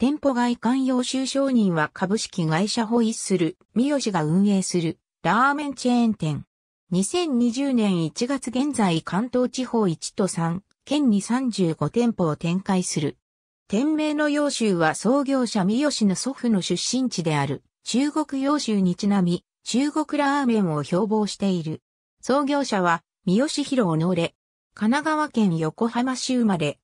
店舗外観用収承人は株式会社ホイッスル、三好が運営するラーメンチェーン店。2020年1月現在関東地方1と3、県に35店舗を展開する。店名の用州は創業者三好の祖父の出身地である中国用州にちなみ、中国ラーメンを標榜している。創業者は三好博尾のれ。神奈川県横浜市生まれ。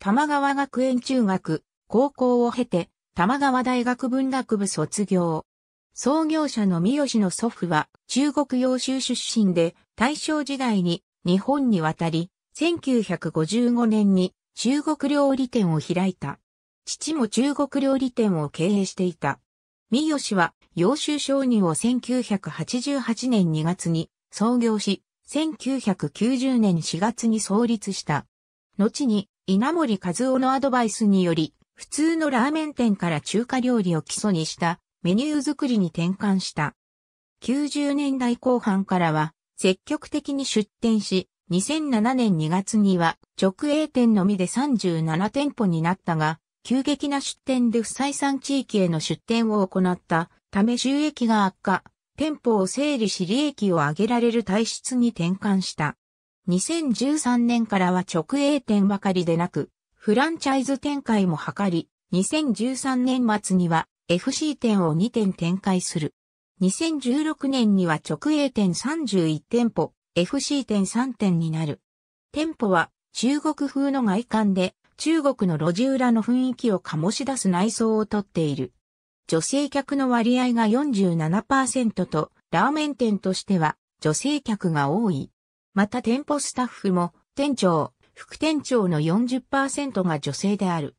玉川学園中学、高校を経て、玉川大学文学部卒業。創業者の三好の祖父は中国洋州出身で大正時代に日本に渡り、1955年に中国料理店を開いた。父も中国料理店を経営していた。三好は洋州商人を1988年2月に創業し、1990年4月に創立した。後に稲森和夫のアドバイスにより普通のラーメン店から中華料理を基礎にしたメニュー作りに転換した。90年代後半からは積極的に出店し、2007年2月には直営店のみで37店舗になったが、急激な出店で不採算地域への出店を行ったため収益が悪化、店舗を整理し利益を上げられる体質に転換した。2013年からは直営店ばかりでなく、フランチャイズ展開も図り、2013年末には FC 店を2店展開する。2016年には直営店31店舗、FC 店3店になる。店舗は中国風の外観で中国の路地裏の雰囲気を醸し出す内装をとっている。女性客の割合が47%と、ラーメン店としては女性客が多い。また店舗スタッフも店長、副店長の40%が女性である。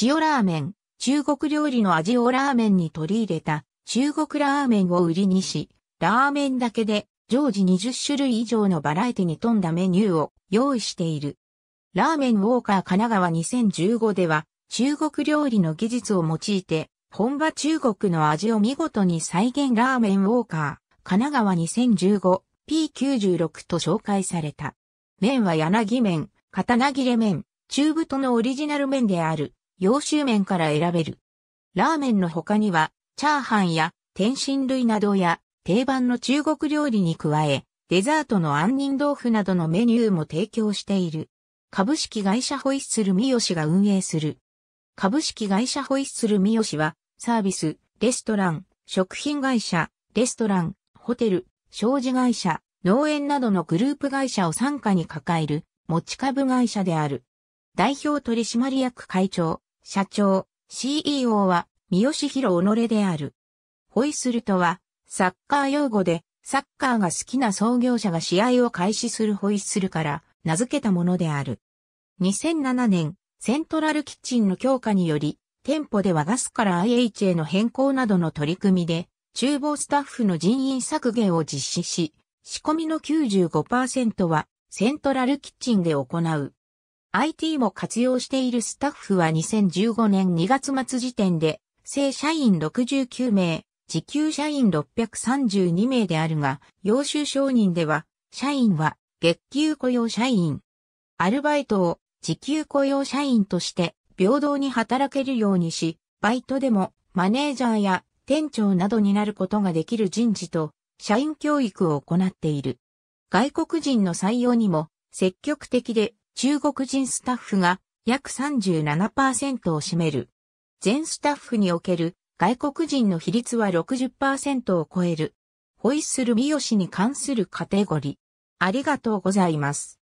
塩ラーメン、中国料理の味をラーメンに取り入れた中国ラーメンを売りにし、ラーメンだけで常時20種類以上のバラエティに富んだメニューを用意している。ラーメンウォーカー神奈川2015では中国料理の技術を用いて本場中国の味を見事に再現ラーメンウォーカー神奈川 2015P96 と紹介された。麺は柳麺、刀切れ麺、中太のオリジナル麺である、洋州麺から選べる。ラーメンの他には、チャーハンや天津類などや、定番の中国料理に加え、デザートの杏仁豆腐などのメニューも提供している。株式会社ホイッスル三好が運営する。株式会社ホイッスル三好は、サービス、レストラン、食品会社、レストラン、ホテル、商事会社、農園などのグループ会社を傘下に抱える持ち株会社である。代表取締役会長、社長、CEO は、三好弘己である。ホイスルとは、サッカー用語で、サッカーが好きな創業者が試合を開始するホイッスルから名付けたものである。2007年、セントラルキッチンの強化により、店舗ではガスから IH への変更などの取り組みで、厨房スタッフの人員削減を実施し、仕込みの95%はセントラルキッチンで行う。IT も活用しているスタッフは2015年2月末時点で、正社員69名、時給社員632名であるが、要衆承認では、社員は月給雇用社員。アルバイトを時給雇用社員として平等に働けるようにし、バイトでもマネージャーや店長などになることができる人事と社員教育を行っている。外国人の採用にも積極的で中国人スタッフが約37%を占める。全スタッフにおける外国人の比率は60%を超える。ホイッスル美容師に関するカテゴリー。ありがとうございます。